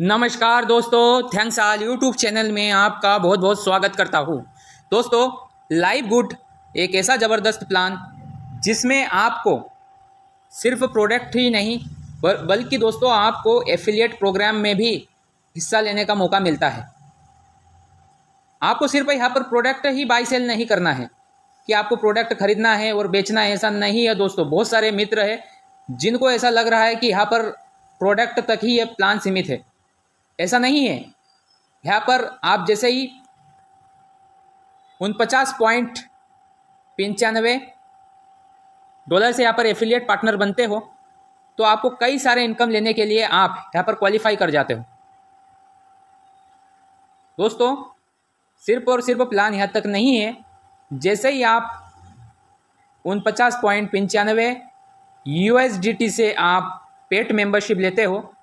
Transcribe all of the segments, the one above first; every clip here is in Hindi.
नमस्कार दोस्तों थैंक्स आल यूट्यूब चैनल में आपका बहुत बहुत स्वागत करता हूँ दोस्तों लाइव गुड एक ऐसा ज़बरदस्त प्लान जिसमें आपको सिर्फ प्रोडक्ट ही नहीं बल्कि दोस्तों आपको एफिलिएट प्रोग्राम में भी हिस्सा लेने का मौका मिलता है आपको सिर्फ यहाँ पर प्रोडक्ट ही बाई सेल नहीं करना है कि आपको प्रोडक्ट खरीदना है और बेचना है ऐसा नहीं है दोस्तों बहुत सारे मित्र हैं जिनको ऐसा लग रहा है कि यहाँ पर प्रोडक्ट तक ही ये प्लान सीमित है ऐसा नहीं है यहाँ पर आप जैसे ही उन पचास पॉइंट पंचानवे डॉलर से यहाँ पर एफिलिएट पार्टनर बनते हो तो आपको कई सारे इनकम लेने के लिए आप यहाँ पर क्वालिफाई कर जाते हो दोस्तों सिर्फ और सिर्फ प्लान यहाँ तक नहीं है जैसे ही आप उन पचास पॉइंट पंचानवे यू से आप पेट मेंबरशिप लेते हो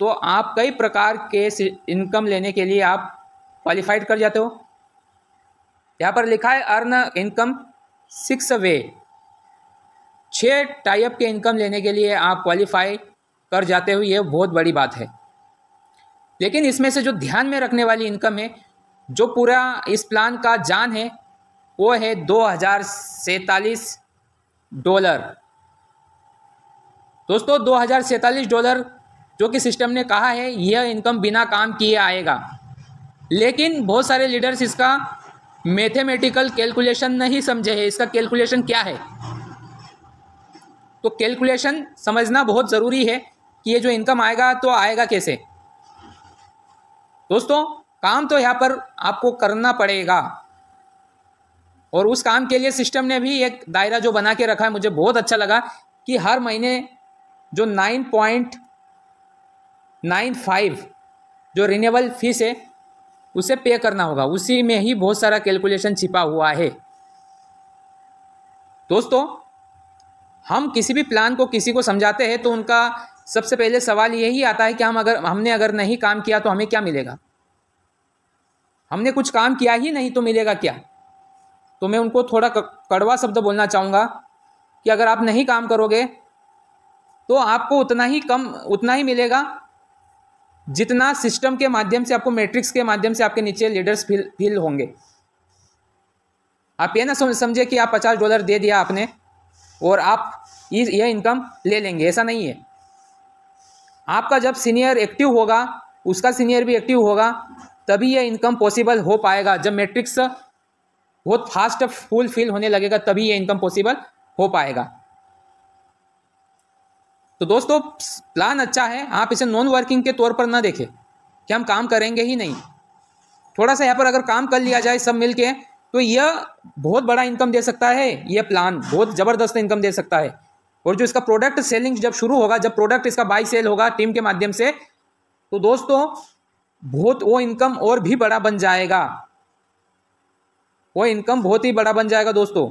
तो आप कई प्रकार के इनकम लेने के लिए आप क्वालिफाइड कर जाते हो यहाँ पर लिखा है अर्न इनकम सिक्स वे छः टाइप के इनकम लेने के लिए आप क्वालिफाई कर जाते हो ये बहुत बड़ी बात है लेकिन इसमें से जो ध्यान में रखने वाली इनकम है जो पूरा इस प्लान का जान है वो है दो हज़ार सैतालीस डॉलर दोस्तों दो हज़ार सैतालीस डॉलर जो कि सिस्टम ने कहा है यह इनकम बिना काम किए आएगा लेकिन बहुत सारे लीडर्स इसका मैथमेटिकल कैलकुलेशन नहीं समझे है इसका कैलकुलेशन क्या है तो कैलकुलेशन समझना बहुत ज़रूरी है कि ये जो इनकम आएगा तो आएगा कैसे दोस्तों काम तो यहाँ पर आपको करना पड़ेगा और उस काम के लिए सिस्टम ने भी एक दायरा जो बना के रखा है मुझे बहुत अच्छा लगा कि हर महीने जो नाइन पॉइंट नाइन फाइव जो रिनेबल फीस है उसे पे करना होगा उसी में ही बहुत सारा कैलकुलेशन छिपा हुआ है दोस्तों हम किसी भी प्लान को किसी को समझाते हैं तो उनका सबसे पहले सवाल यही आता है कि हम अगर हमने अगर नहीं काम किया तो हमें क्या मिलेगा हमने कुछ काम किया ही नहीं तो मिलेगा क्या तो मैं उनको थोड़ा कड़वा शब्द बोलना चाहूँगा कि अगर आप नहीं काम करोगे तो आपको उतना ही कम उतना ही मिलेगा जितना सिस्टम के माध्यम से आपको मैट्रिक्स के माध्यम से आपके नीचे लीडर्स फील फील होंगे आप ये ना समझे कि आप पचास डॉलर दे दिया आपने और आप यह इनकम ले लेंगे ऐसा नहीं है आपका जब सीनियर एक्टिव होगा उसका सीनियर भी एक्टिव होगा तभी यह इनकम पॉसिबल हो पाएगा जब मैट्रिक्स बहुत फास्ट फुलफिल होने लगेगा तभी यह इनकम पॉसिबल हो पाएगा तो दोस्तों प्लान अच्छा है आप इसे नॉन वर्किंग के तौर पर ना देखें कि हम काम करेंगे ही नहीं थोड़ा सा यहाँ पर अगर काम कर लिया जाए सब मिल के तो यह बहुत बड़ा इनकम दे सकता है यह प्लान बहुत ज़बरदस्त इनकम दे सकता है और जो इसका प्रोडक्ट सेलिंग जब शुरू होगा जब प्रोडक्ट इसका बाई सेल होगा टीम के माध्यम से तो दोस्तों बहुत वो इनकम और भी बड़ा बन जाएगा वो इनकम बहुत ही बड़ा बन जाएगा दोस्तों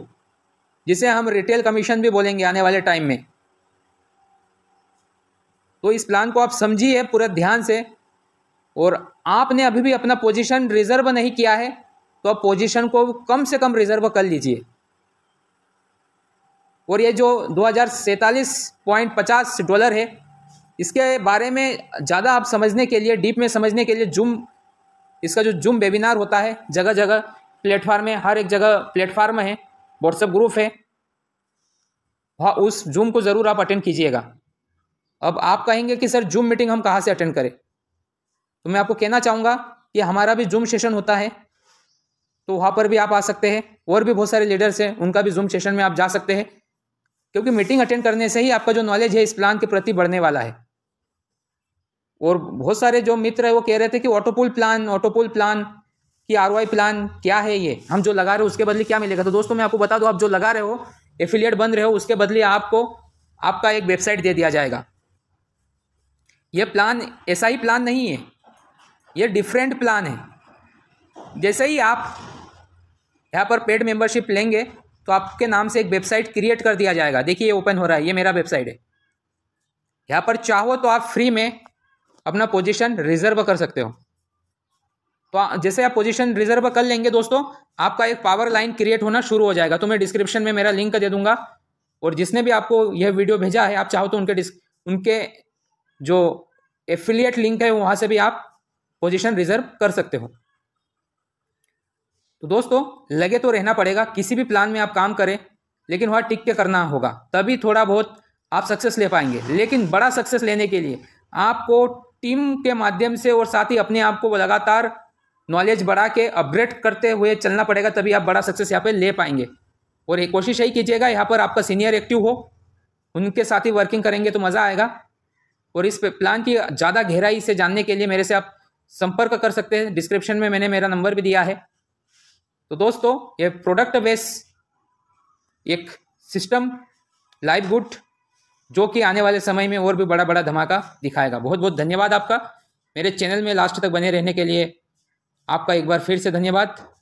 जिसे हम रिटेल कमीशन भी बोलेंगे आने वाले टाइम में तो इस प्लान को आप समझिए पूरा ध्यान से और आपने अभी भी अपना पोजीशन रिजर्व नहीं किया है तो आप पोजीशन को कम से कम रिजर्व कर लीजिए और ये जो दो डॉलर है इसके बारे में ज़्यादा आप समझने के लिए डीप में समझने के लिए जूम इसका जो जूम वेबिनार होता है जगह जगह प्लेटफार्म है हर एक जगह प्लेटफार्म है व्हाट्सएप ग्रुप है हाँ उस जूम को ज़रूर आप अटेंड कीजिएगा अब आप कहेंगे कि सर जूम मीटिंग हम कहाँ से अटेंड करें तो मैं आपको कहना चाहूँगा कि हमारा भी जूम सेशन होता है तो वहाँ पर भी आप आ सकते हैं और भी बहुत सारे लीडर्स हैं उनका भी जूम सेशन में आप जा सकते हैं क्योंकि मीटिंग अटेंड करने से ही आपका जो नॉलेज है इस प्लान के प्रति बढ़ने वाला है और बहुत सारे जो मित्र है वो कह रहे थे कि ऑटोपुल प्लान ऑटोपुल प्लान कि आर प्लान क्या है ये हम जो लगा रहे हो उसके बदले क्या मिलेगा तो दोस्तों मैं आपको बता दूँ आप जो लगा रहे हो एफिलिएट बन रहे हो उसके बदले आपको आपका एक वेबसाइट दे दिया जाएगा यह प्लान ऐसा ही प्लान नहीं है यह डिफरेंट प्लान है जैसे ही आप यहाँ पर पेड मेंबरशिप लेंगे तो आपके नाम से एक वेबसाइट क्रिएट कर दिया जाएगा देखिए ये ओपन हो रहा है ये मेरा वेबसाइट है यहाँ पर चाहो तो आप फ्री में अपना पोजीशन रिजर्व कर सकते हो तो जैसे आप पोजीशन रिजर्व कर लेंगे दोस्तों आपका एक पावर लाइन क्रिएट होना शुरू हो जाएगा तो मैं डिस्क्रिप्शन में मेरा लिंक दे दूंगा और जिसने भी आपको यह वीडियो भेजा है आप चाहो तो उनके उनके जो एफिलिएट लिंक है वहाँ से भी आप पोजीशन रिजर्व कर सकते हो तो दोस्तों लगे तो रहना पड़ेगा किसी भी प्लान में आप काम करें लेकिन वहाँ टिक के करना होगा तभी थोड़ा बहुत आप सक्सेस ले पाएंगे लेकिन बड़ा सक्सेस लेने के लिए आपको टीम के माध्यम से और साथ ही अपने आप को लगातार नॉलेज बढ़ा के अपग्रेड करते हुए चलना पड़ेगा तभी आप बड़ा सक्सेस यहाँ पे ले पाएंगे और ये कोशिश यही कीजिएगा यहाँ पर आपका सीनियर एक्टिव हो उनके साथ ही वर्किंग करेंगे तो मज़ा आएगा और इस प्लान की ज़्यादा गहराई से जानने के लिए मेरे से आप संपर्क कर सकते हैं डिस्क्रिप्शन में मैंने मेरा नंबर भी दिया है तो दोस्तों ये प्रोडक्ट बेस एक सिस्टम लाइव गुड जो कि आने वाले समय में और भी बड़ा बड़ा धमाका दिखाएगा बहुत बहुत धन्यवाद आपका मेरे चैनल में लास्ट तक बने रहने के लिए आपका एक बार फिर से धन्यवाद